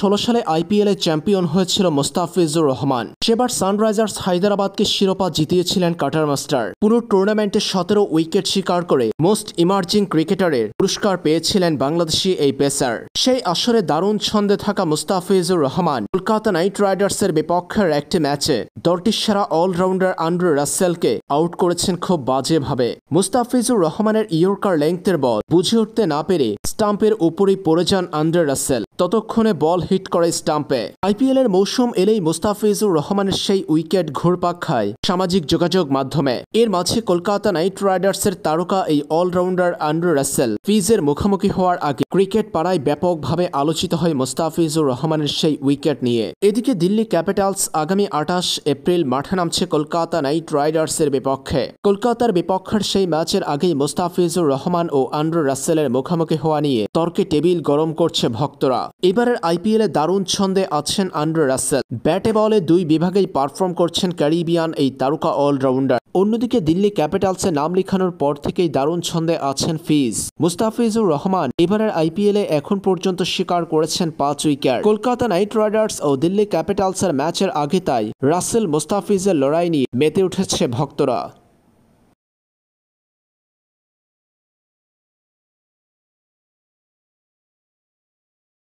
ষোলো সালে এ চ্যাম্পিয়ন হয়েছিল মোস্তাফিজুর রহমান সেবার সানরাইজার্স হায়দরাবাদকে শিরোপা জিতিয়েছিলেন কাটার মাস্টার পুরো টুর্নামেন্টে সতেরো উইকেট শিকার করে মোস্ট ইমার্জিং ক্রিকেটারের পুরস্কার পেয়েছিলেন বাংলাদেশি এই পেসার সেই আসরে দারুণ ছন্দে থাকা মুস্তাফিজুর রহমান কলকাতা নাইট রাইডার্সের বিপক্ষের একটি ম্যাচে দলটির সেরা অলরাউন্ডার আন্ড্রু রাসেলকে আউট করেছেন খুব বাজেভাবে মুস্তাফিজুর রহমানের ইয়র্কার লেংথের বল বুঝে উঠতে না পেরে স্টাম্পের উপরেই পড়ে যান আন্ড্রে রাসেল ততক্ষণ পরক্ষণে বল হিট করে স্টাম্পে এর মৌসুম এলেই মুস্তাফিজুর রহমানের সেই উইকেট ঘুরপাক খায় সামাজিক যোগাযোগ মাধ্যমে এর মাঝে কলকাতা নাইট রাইডার্সের তারকা এই অলরাউন্ডার আন্ড্রু রাসেল ফিজের মুখোমুখি হওয়ার আগে ক্রিকেট পাড়ায় ব্যাপকভাবে আলোচিত হয় মুস্তাফিজুর রহমানের সেই উইকেট নিয়ে এদিকে দিল্লি ক্যাপিটালস আগামী আঠাশ এপ্রিল মাঠে নামছে কলকাতা নাইট রাইডার্সের বিপক্ষে কলকাতার বিপক্ষের সেই ম্যাচের আগেই মুস্তাফিজুর রহমান ও আন্ড্রু রাসেলের মুখোমুখি হওয়া নিয়ে তর্কে টেবিল গরম করছে ভক্তরা এবার এবারের আইপিএলে দারুণ ছন্দে আছেন আন্ড্রে রাসেল ব্যাটে বলে দুই বিভাগেই পারফর্ম করছেন ক্যারিবিয়ান এই তারকা অলরাউন্ডার অন্যদিকে দিল্লি ক্যাপিটালসে নাম লেখানোর পর থেকেই দারুণ ছন্দে আছেন ফিজ মুস্তাফিজুর রহমান এবারের আইপিএলে এখন পর্যন্ত শিকার করেছেন পাঁচ উইকেট কলকাতা নাইট রাইডার্স ও দিল্লি ক্যাপিটালসের ম্যাচের আগে তাই রাসেল মুস্তাফিজের লড়াই নিয়ে মেতে উঠেছে ভক্তরা